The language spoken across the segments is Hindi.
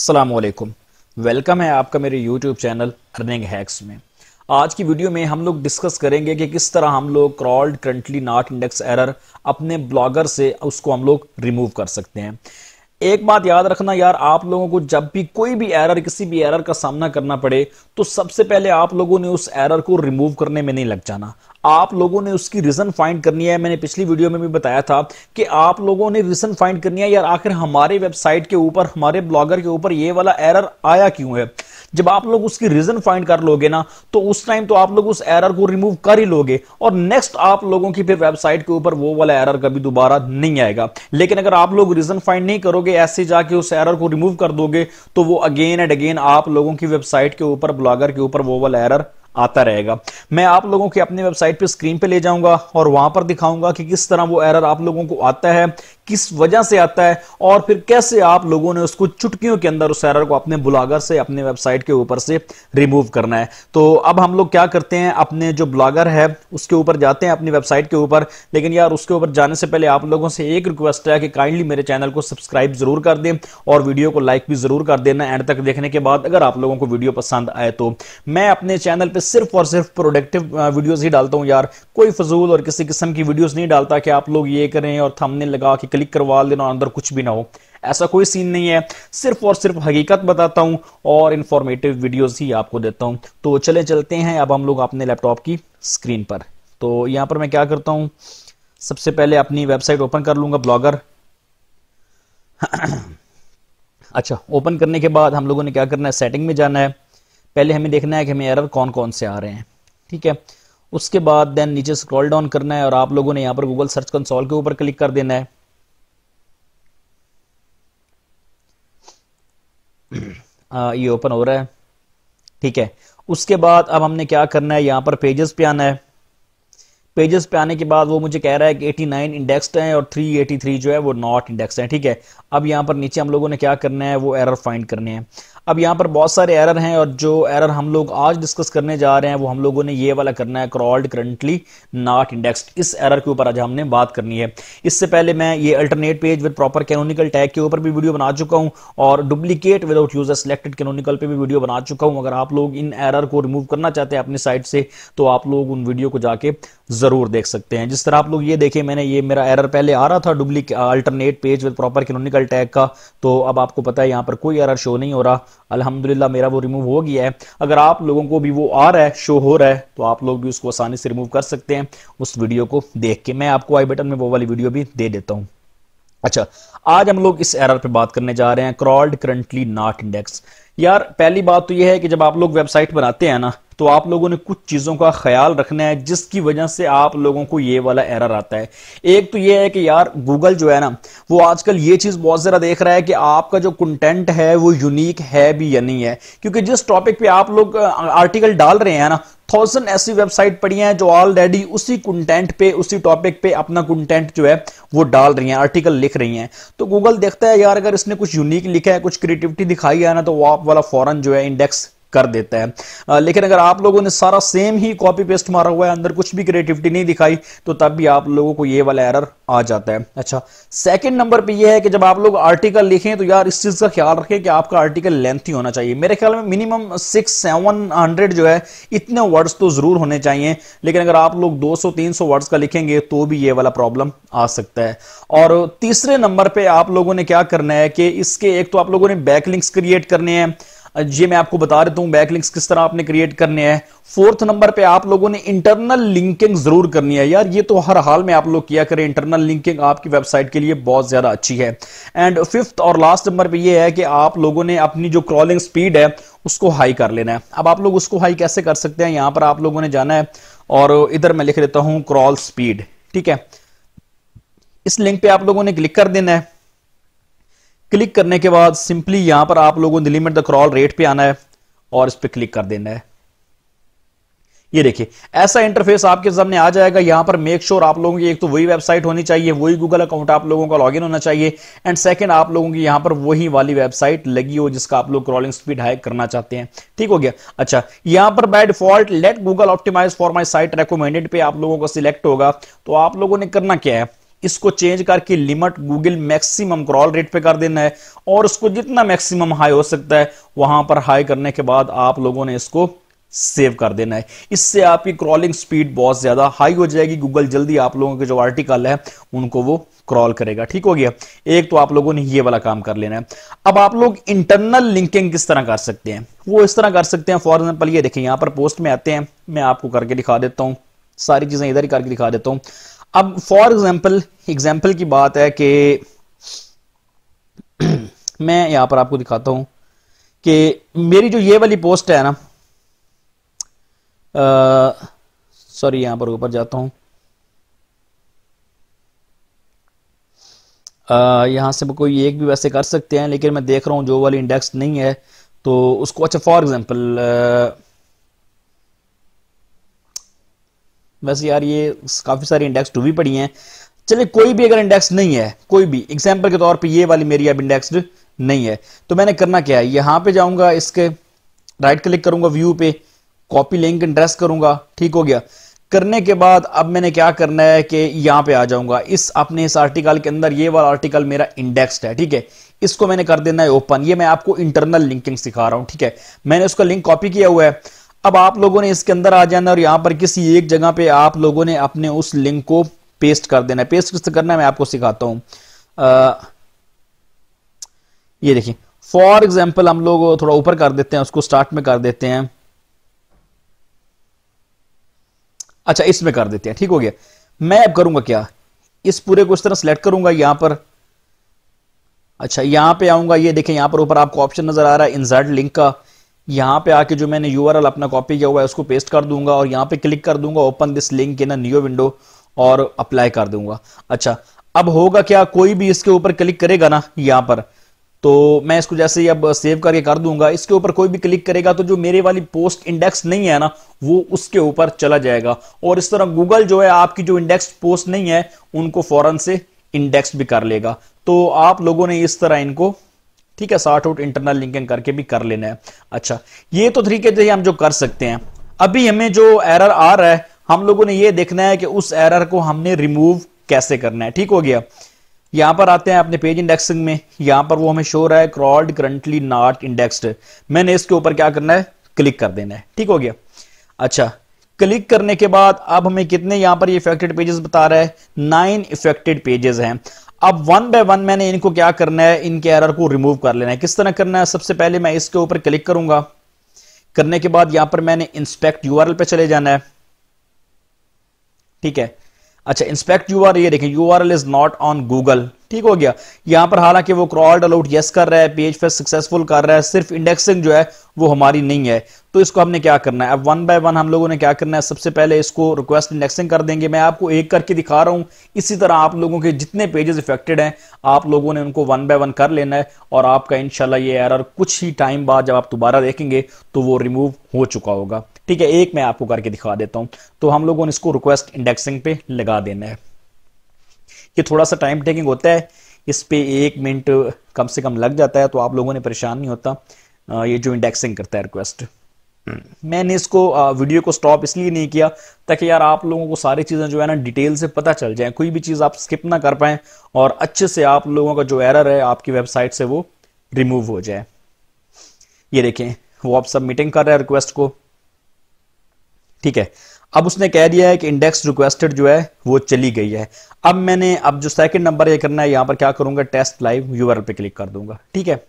अस्सलाम वालेकुम वेलकम है आपका मेरे यूट्यूब चैनल अर्निंग हैक्स में आज की वीडियो में हम लोग डिस्कस करेंगे कि किस तरह हम लोग crawled currently not index error अपने ब्लॉगर से उसको हम लोग रिमूव कर सकते हैं एक बात याद रखना यार आप लोगों को जब भी कोई भी एरर किसी भी एरर का सामना करना पड़े तो सबसे पहले आप लोगों ने उस एरर को रिमूव करने में नहीं लग जाना आप लोगों ने उसकी रीजन फाइंड करनी है मैंने पिछली वीडियो में भी बताया था कि आप लोगों ने रीजन फाइंड करनी है यार आखिर हमारे वेबसाइट के ऊपर हमारे ब्लॉगर के ऊपर ये वाला एरर आया क्यों है जब आप लोग उसकी रीजन फाइंड कर लोगे ना तो उस टाइम तो आप लोग उस एरर को रिमूव कर ही लोगे और नेक्स्ट आप लोगों की फिर वेबसाइट के ऊपर वो वाला एरर कभी दोबारा नहीं आएगा लेकिन अगर आप लोग रीजन फाइंड नहीं करोगे ऐसे जाके उस एरर को रिमूव कर दोगे तो वो अगेन एंड अगेन आप लोगों की वेबसाइट के ऊपर ब्लॉगर के ऊपर वो वाला एरर आता रहेगा मैं आप लोगों के अपने वेबसाइट पे स्क्रीन पे ले जाऊंगा और वहां पर दिखाऊंगा कि किस तरह वो एरर आप लोगों को आता है किस वजह से आता है और फिर कैसे आप लोगों ने उसको चुटकियों के अंदर उस एरर को अपने ब्लॉगर से अपने वेबसाइट के ऊपर से रिमूव करना है तो अब हम लोग क्या करते हैं अपने जो ब्लॉगर है उसके ऊपर जाते हैं अपनी वेबसाइट के ऊपर लेकिन यार उसके ऊपर जाने से पहले आप लोगों से एक रिक्वेस्ट है कि काइंडली मेरे चैनल को सब्सक्राइब जरूर कर दें और वीडियो को लाइक भी जरूर कर देना एंड तक देखने के बाद अगर आप लोगों को वीडियो पसंद आए तो मैं अपने चैनल पर पे सिर्फ और सिर्फ प्रोडक्टिव वीडियोस ही डालता हूँ यार कोई फजूल और किसी किस्म की वीडियोस नहीं डालता कि आप लोग ये करें और थमने लगा के क्लिक करवा लेना और अंदर कुछ भी ना हो ऐसा कोई सीन नहीं है सिर्फ और सिर्फ हकीकत बताता हूँ और इन्फॉर्मेटिव वीडियोज ही आपको देता हूँ तो चले चलते हैं अब हम लोग अपने लैपटॉप की स्क्रीन पर तो यहाँ पर मैं क्या करता हूँ सबसे पहले अपनी वेबसाइट ओपन कर लूंगा ब्लॉगर अच्छा ओपन करने के बाद हम लोगों ने क्या करना है सेटिंग में जाना है पहले हमें देखना है कि हमें एरर कौन कौन से आ रहे हैं ठीक है उसके बाद देन नीचे स्क्रॉल डाउन करना है और आप लोगों ने यहाँ पर गूगल सर्च कंसोल के ऊपर क्लिक कर देना है आ, ये ओपन हो रहा है ठीक है उसके बाद अब हमने क्या करना है यहाँ पर पेजेस पे आना है पेजेस पे आने के बाद वो मुझे कह रहा है कि 89 इंडेक्स्ड हैं और 383 जो है वो नॉट इंडेक्स्ड हैं ठीक है अब यहाँ पर नीचे हम लोगों ने क्या करना है वो एरर फाइंड करने हैं अब यहाँ पर बहुत सारे एरर हैं और जो एरर हम लोग आज डिस्कस करने जा रहे हैं वो हम लोगों ने ये वाला करना है क्रॉल्ड करंटली नॉट इंडेक्स इस एरर के ऊपर आज हमने बात करनी है इससे पहले मैं ये alternate page with proper canonical tag के ऊपर भी वीडियो बना चुका हूँ और duplicate without user selected canonical पर भी वीडियो बना चुका हूँ अगर आप लोग इन एरर को रिमूव करना चाहते हैं अपनी साइट से तो आप लोग उन वीडियो को जाके जरूर देख सकते हैं जिस तरह आप लोग ये देखें मैंने ये मेरा एरर पहले आ रहा था duplicate alternate page with proper canonical tag का तो अब आपको पता है यहाँ पर कोई एरर शो नहीं हो रहा अल्हम्दुलिल्लाह मेरा वो रिमूव हो गया है अगर आप लोगों को भी वो आ रहा है शो हो रहा है तो आप लोग भी उसको आसानी से रिमूव कर सकते हैं उस वीडियो को देख के मैं आपको आई बटन में वो वाली वीडियो भी दे देता हूँ अच्छा आज हम लोग इस एरर पे बात करने जा रहे हैं क्रॉल्ड करंटली नॉट इंडेक्स यार पहली बात तो यह है कि जब आप लोग वेबसाइट बनाते हैं ना तो आप लोगों ने कुछ चीज़ों का ख्याल रखना है जिसकी वजह से आप लोगों को ये वाला एरर आता है एक तो ये है कि यार गूगल जो है ना वो आजकल ये चीज़ बहुत ज्यादा देख रहा है कि आपका जो कंटेंट है वो यूनिक है भी या नहीं है क्योंकि जिस टॉपिक पे आप लोग आर्टिकल डाल रहे हैं ना थाउजेंड ऐसी वेबसाइट पड़ी हैं जो ऑलरेडी उसी कंटेंट पे उसी टॉपिक पे अपना कंटेंट जो है वो डाल रही हैं आर्टिकल लिख रही हैं तो गूगल देखता है यार अगर इसने कुछ यूनिक लिखा है कुछ क्रिएटिविटी दिखाई है ना तो वो आप वाला फॉरन जो है इंडेक्स कर देता है लेकिन अगर आप लोगों ने सारा सेम ही कॉपी पेस्ट मारा हुआ है अंदर कुछ भी क्रिएटिविटी नहीं दिखाई तो तब भी आप लोगों को ये वाला एरर आ जाता है अच्छा सेकंड नंबर पे ये है कि जब आप लोग आर्टिकल लिखें तो यार इस चीज का ख्याल रखें कि आपका आर्टिकल ही होना चाहिए मेरे ख्याल में मिनिमम सिक्स सेवन हंड्रेड जो है इतने वर्ड्स तो जरूर होने चाहिए लेकिन अगर आप लोग दो सौ तीन सौ वर्ड्स का लिखेंगे तो भी ये वाला प्रॉब्लम आ सकता है और तीसरे नंबर पर आप लोगों ने क्या करना है कि इसके एक तो आप लोगों ने बैकलिंक्स क्रिएट करने हैं ये मैं आपको बता देता हूं बैक लिंक्स किस तरह आपने क्रिएट करने हैं फोर्थ नंबर पे आप लोगों ने इंटरनल लिंकिंग जरूर करनी है यार ये तो हर हाल में आप लोग किया करें इंटरनल लिंकिंग आपकी वेबसाइट के लिए बहुत ज्यादा अच्छी है एंड फिफ्थ और लास्ट नंबर पे ये है कि आप लोगों ने अपनी जो क्रॉलिंग स्पीड है उसको हाई कर लेना है अब आप लोग उसको हाई कैसे कर सकते हैं यहां पर आप लोगों ने जाना है और इधर मैं लिख देता हूं क्रॉल स्पीड ठीक है इस लिंक पे आप लोगों ने क्लिक कर देना है क्लिक करने के बाद सिंपली यहां पर आप लोगों ने लिमिट द क्रॉल रेट पे आना है और इस पर क्लिक कर देना है ये देखिए ऐसा इंटरफेस आपके सामने आ जाएगा यहां पर मेक श्योर sure आप लोगों की एक तो वही वेबसाइट होनी चाहिए वही गूगल अकाउंट आप लोगों का लॉगिन होना चाहिए एंड सेकंड आप लोगों की यहां पर वही वाली वेबसाइट लगी हो जिसका आप लोग क्रॉलिंग स्पीड हाई करना चाहते हैं ठीक हो गया अच्छा यहां पर by default let Google optimize for my site recommended पे आप लोगों का सिलेक्ट होगा तो आप लोगों ने करना क्या है इसको चेंज करके limit Google maximum crawl rate पे कर देना है और उसको जितना मैक्सिमम हाई हो सकता है वहां पर हाई करने के बाद आप लोगों ने इसको सेव कर देना है इससे आपकी क्रॉलिंग स्पीड बहुत ज्यादा हाई हो जाएगी गूगल जल्दी आप लोगों के जो आर्टिकल है उनको वो क्रॉल करेगा ठीक हो गया एक तो आप लोगों ने ये वाला काम कर लेना है अब आप लोग इंटरनल लिंकिंग किस तरह कर सकते हैं वो इस तरह कर सकते हैं फॉर एग्जाम्पल ये देखिए यहां पर पोस्ट में आते हैं मैं आपको करके दिखा देता हूं सारी चीजें इधर ही करके दिखा देता हूं अब फॉर एग्जाम्पल एग्जाम्पल की बात है कि मैं यहां पर आपको दिखाता हूं कि मेरी जो ये वाली पोस्ट है ना सॉरी यहां पर ऊपर जाता हूं आ, यहां से कोई एक भी वैसे कर सकते हैं लेकिन मैं देख रहा हूं जो वाली इंडेक्स नहीं है तो उसको अच्छा फॉर एग्जाम्पल वैसे यार ये काफ़ी सारी इंडेक्स टू भी पड़ी हैं चलिए कोई भी अगर इंडेक्स नहीं है कोई भी एग्जाम्पल के तौर पर ये वाली मेरी अब इंडेक्सड नहीं है तो मैंने करना क्या है यहां पर जाऊंगा इसके राइट क्लिक करूंगा व्यू पे कॉपी लिंक इंड्रेस करूंगा ठीक हो गया करने के बाद अब मैंने क्या करना है कि यहाँ पे आ जाऊंगा इस अपने इस आर्टिकल के अंदर ये वाला आर्टिकल मेरा इंडेक्स्ड है ठीक है इसको मैंने कर देना है ओपन ये मैं आपको इंटरनल लिंकिंग सिखा रहा हूं ठीक है मैंने उसका लिंक कॉपी किया हुआ है अब आप लोगों ने इसके अंदर आ जाना और यहां पर किसी एक जगह पे आप लोगों ने अपने उस लिंक को पेस्ट कर देना है पेस्ट किस करना है मैं आपको सिखाता आ, ये देखिए फॉर एग्जाम्पल हम लोग थोड़ा ऊपर कर देते हैं उसको स्टार्ट में कर देते हैं अच्छा इसमें कर देते हैं ठीक हो गया मैं अब करूंगा क्या इस पूरे को इस तरह सेलेक्ट करूंगा यहां पर अच्छा यहां पे आऊंगा ये देखें यहां पर ऊपर आपको ऑप्शन नजर आ रहा है इंसर्ट लिंक का यहाँ पे आके जो मैंने यू अपना कॉपी किया हुआ है उसको पेस्ट कर दूंगा और यहाँ पे क्लिक कर दूंगा open this link in a new window और अप्लाई कर दूंगा अच्छा अब होगा क्या कोई भी इसके ऊपर क्लिक करेगा ना यहाँ पर तो मैं इसको जैसे ही अब सेव करके कर दूंगा इसके ऊपर कोई भी क्लिक करेगा तो जो मेरे वाली पोस्ट इंडेक्स नहीं है ना वो उसके ऊपर चला जाएगा और इस तरह गूगल जो है आपकी जो इंडेक्स पोस्ट नहीं है उनको फॉरन से इंडेक्स भी कर लेगा तो आप लोगों ने इस तरह इनको ठीक है सार्ट आउट इंटरनल लिंकिंग करके भी कर लेना है अच्छा ये तो तरीके से हम जो कर सकते हैं अभी हमें जो एरर आ रहा है हम लोगों ने ये देखना है कि उस एरर को हमने रिमूव कैसे करना है ठीक हो गया यहां पर आते हैं अपने पेज इंडेक्सिंग में यहां पर वो हमें शो रहा है क्रॉल्ड करंटली नॉट इंडेक्सड मैंने इसके ऊपर क्या करना है क्लिक कर देना है ठीक हो गया अच्छा क्लिक करने के बाद अब हमें कितने यहां पर ये इफेक्टेड पेजेस बता रहा है नाइन इफेक्टेड पेजेस हैं अब वन बाय वन मैंने इनको क्या करना है इनके एरर को रिमूव कर लेना है किस तरह करना है सबसे पहले मैं इसके ऊपर क्लिक करूंगा करने के बाद यहां पर मैंने इंस्पेक्ट यूआरएल पे चले जाना है ठीक है अच्छा इंस्पेक्ट यू आर ये देखें U R L is not on Google ठीक हो गया यहां पर हालांकि वो क्रॉल्ड अलाउट यस कर रहा है पेज पे सक्सेसफुल कर रहा है सिर्फ इंडेक्सिंग जो है वो हमारी नहीं है तो इसको हमने क्या करना है अब वन बाय वन हम लोगों ने क्या करना है सबसे पहले इसको रिक्वेस्ट इंडेक्सिंग कर देंगे मैं आपको एक करके दिखा रहा हूं इसी तरह आप लोगों के जितने पेजेस इफेक्टेड हैं आप लोगों ने उनको वन बाय वन कर लेना है और आपका इनशाला ये एरर कुछ ही टाइम बाद जब आप दोबारा देखेंगे तो वो रिमूव हो चुका होगा ठीक है एक मैं आपको करके दिखा देता हूं तो हम लोगों ने इसको रिक्वेस्ट इंडेक्सिंग पे लगा देना है ये थोड़ा सा टाइम टेकिंग होता है इस पे एक मिनट कम से कम लग जाता है तो आप लोगों ने परेशान नहीं होता ये जो इंडेक्सिंग करता है रिक्वेस्ट मैंने इसको वीडियो को स्टॉप इसलिए नहीं किया ताकि यार आप लोगों को सारी चीज़ें जो है ना डिटेल से पता चल जाए कोई भी चीज़ आप स्किप ना कर पाए और अच्छे से आप लोगों का जो एरर है आपकी वेबसाइट से वो रिमूव हो जाए ये देखें वो आप सबमिटिंग कर रहे हैं रिक्वेस्ट को ठीक है अब उसने कह दिया है कि इंडेक्स रिक्वेस्टेड जो है वो चली गई है अब मैंने अब जो सेकंड नंबर ये करना है यहां पर क्या करूंगा टेस्ट लाइव यूआरएल पे क्लिक कर दूंगा ठीक है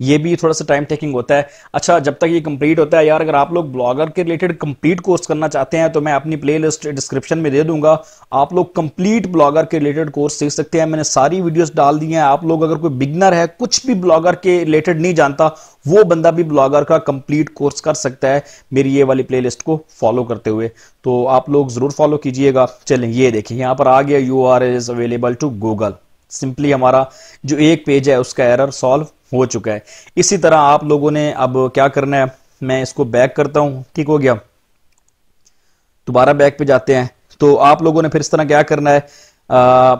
ये भी थोड़ा सा टाइम टेकिंग होता है अच्छा जब तक ये कंप्लीट होता है यार अगर आप लोग ब्लॉगर के रिलेटेड कंप्लीट कोर्स करना चाहते हैं तो मैं अपनी प्लेलिस्ट डिस्क्रिप्शन में दे दूंगा आप लोग कंप्लीट ब्लॉगर के रिलेटेड कोर्स सीख सकते हैं मैंने सारी वीडियोस डाल दी हैं आप लोग अगर कोई बिगनर है कुछ भी ब्लॉगर के रिलेटेड नहीं जानता वो बंदा भी ब्लॉगर का कंप्लीट कोर्स कर सकता है मेरी ये वाली प्ले को फॉलो करते हुए तो आप लोग जरूर फॉलो कीजिएगा चलें ये देखिए यहाँ पर आ गया U R is available to Google simply हमारा जो एक पेज है उसका एरर सॉल्व हो चुका है इसी तरह आप लोगों ने अब क्या करना है मैं इसको बैक करता हूं ठीक हो गया दोबारा बैक पे जाते हैं तो आप लोगों ने फिर इस तरह क्या करना है आ,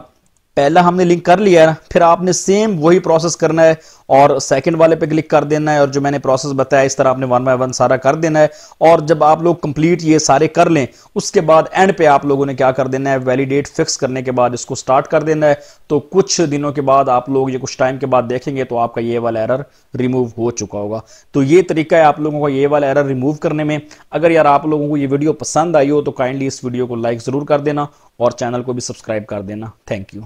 पहला हमने लिंक कर लिया है ना फिर आपने सेम वही प्रोसेस करना है और सेकंड वाले पे क्लिक कर देना है और जो मैंने प्रोसेस बताया इस तरह आपने वन बाय वन सारा कर देना है और जब आप लोग कंप्लीट ये सारे कर लें उसके बाद एंड पे आप लोगों ने क्या कर देना है वैलिडेट फिक्स करने के बाद इसको स्टार्ट कर देना है तो कुछ दिनों के बाद आप लोग ये कुछ टाइम के बाद देखेंगे तो आपका ये वाला एरर रिमूव हो चुका होगा तो ये तरीका है आप लोगों का ये वाला एरर रिमूव करने में अगर यार आप लोगों को ये वीडियो पसंद आई हो तो काइंडली इस वीडियो को लाइक ज़रूर कर देना और चैनल को भी सब्सक्राइब कर देना थैंक यू